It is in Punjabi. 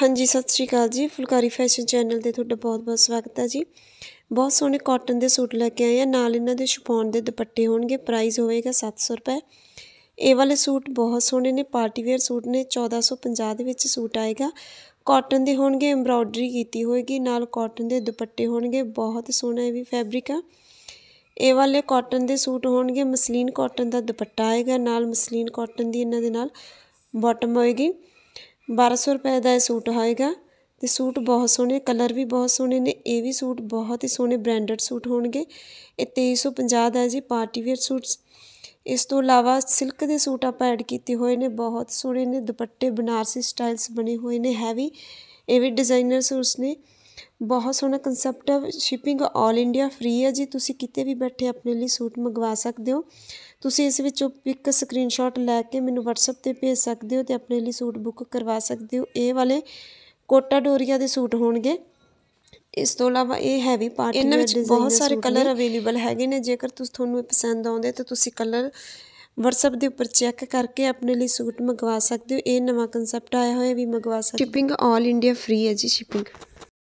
ਹਾਂਜੀ ਸਤਿ ਸ਼੍ਰੀ ਅਕਾਲ ਜੀ ਫੁਲਕਾਰੀ ਫੈਸ਼ਨ ਚੈਨਲ ਤੇ ਤੁਹਾਡਾ ਬਹੁਤ-ਬਹੁਤ ਸਵਾਗਤ ਹੈ ਜੀ ਬਹੁਤ ਸੋਹਣੇ ਕਾਟਨ ਦੇ ਸੂਟ ਲੈ ਕੇ ਆਏ ਆ ਨਾਲ ਇਹਨਾਂ ਦੇ ਸ਼ਿਫੋਨ ਦੇ ਦੁਪੱਟੇ ਹੋਣਗੇ ਪ੍ਰਾਈਸ ਹੋਵੇਗਾ 700 ਰੁਪਏ ਇਹ ਵਾਲੇ ਸੂਟ ਬਹੁਤ ਸੋਹਣੇ ਨੇ ਪਾਰਟੀ ਵੇਅਰ ਸੂਟ ਨੇ 1450 ਦੇ ਵਿੱਚ ਸੂਟ ਆਏਗਾ ਕਾਟਨ ਦੇ ਹੋਣਗੇ ਐਮਬ੍ਰਾਇਡਰੀ ਕੀਤੀ ਹੋਏਗੀ ਨਾਲ ਕਾਟਨ ਦੇ ਦੁਪੱਟੇ ਹੋਣਗੇ ਬਹੁਤ ਸੋਹਣਾ ਇਹ ਵੀ ਫੈਬਰਿਕ ਆ ਇਹ ਵਾਲੇ ਕਾਟਨ ਦੇ ਸੂਟ ਹੋਣਗੇ ਮਸਲੀਨ ਕਾਟਨ ਦਾ ਦੁਪੱਟਾ ਆਏਗਾ ਨਾਲ ਮਸਲੀਨ ਕਾਟਨ ਦੀ ਇਹਨਾਂ ਦੇ ਨਾਲ ਬਾਟਮ ਹੋਏਗੀ 1200 ਰੁਪਏ ਦਾ ਇਹ ਸੂਟ ਹੋਏਗਾ ਤੇ ਸੂਟ ਬਹੁਤ ਸੋਹਣੇ ਕਲਰ ਵੀ ਬਹੁਤ ਸੋਹਣੇ ਨੇ ਇਹ ਵੀ ਸੂਟ ਬਹੁਤ ਹੀ ਸੋਹਣੇ ਬ੍ਰਾਂਡਡ ਸੂਟ ਹੋਣਗੇ ਇਹ 2350 ਦਾ ਜੀ ਪਾਰਟੀ ਵੇਅਰ ਸੂਟਸ ਇਸ ਤੋਂ ਇਲਾਵਾ ਸਿਲਕ ਦੇ ਸੂਟ ਆਪਾਂ ਐਡ ਕੀਤੇ ਹੋਏ ਨੇ ਬਹੁਤ ਸੋਹਣੇ ਨੇ ਦੁਪੱਟੇ ਬਨਾਰਸੀ ਸਟਾਈਲਸ ਬਣੇ ਹੋਏ ਨੇ ਹੈਵੀ ਇਹ ਵੀ ਡਿਜ਼ਾਈਨਰ ਸੂਟਸ ਨੇ ਬਹੁਤ ਸੋਹਣਾ ਕਨਸੈਪਟ ਹੈ ਸ਼ਿਪਿੰਗ 올 ਇੰਡੀਆ ਫ੍ਰੀ ਹੈ ਜੀ ਤੁਸੀਂ ਕਿਤੇ ਵੀ ਬੈਠੇ ਆਪਣੇ ਲਈ ਸੂਟ ਮੰਗਵਾ ਸਕਦੇ ਹੋ ਤੁਸੀਂ ਇਸ ਵਿੱਚੋਂ ਪਿਕ ਸਕਰੀਨਸ਼ਾਟ ਲੈ ਕੇ ਮੈਨੂੰ WhatsApp ਤੇ ਭੇਜ ਸਕਦੇ ਹੋ ਤੇ ਆਪਣੇ ਲਈ ਸੂਟ ਬੁੱਕ ਕਰਵਾ ਸਕਦੇ ਹੋ ਇਹ ਵਾਲੇ ਕੋਟਾ ਡੋਰੀਆ ਦੇ ਸੂਟ ਹੋਣਗੇ ਇਸ ਤੋਂ ਇਲਾਵਾ ਇਹ ਹੈਵੀ ਪਾਰਟੀ ਇਹਨਾਂ ਵਿੱਚ ਬਹੁਤ ਸਾਰੇ ਕਲਰ ਅਵੇਲੇਬਲ ਹੈਗੇ ਨੇ ਜੇਕਰ ਤੁਸੀਂ ਤੁਹਾਨੂੰ ਪਸੰਦ ਆਉਂਦੇ ਤਾਂ ਤੁਸੀਂ ਕਲਰ WhatsApp ਦੇ ਉੱਪਰ ਚੈੱਕ ਕਰਕੇ ਆਪਣੇ ਲਈ ਸੂਟ ਮੰਗਵਾ ਸਕਦੇ ਹੋ ਇਹ ਨਵਾਂ ਕਨਸੈਪਟ ਆਇਆ ਹੋਇਆ ਵੀ ਮੰਗਵਾ ਸਕਦੇ ਸ਼ਿਪਿੰਗ 올 ਇੰਡੀਆ ਫ੍ਰੀ ਹੈ ਜੀ ਸ਼ਿਪਿੰਗ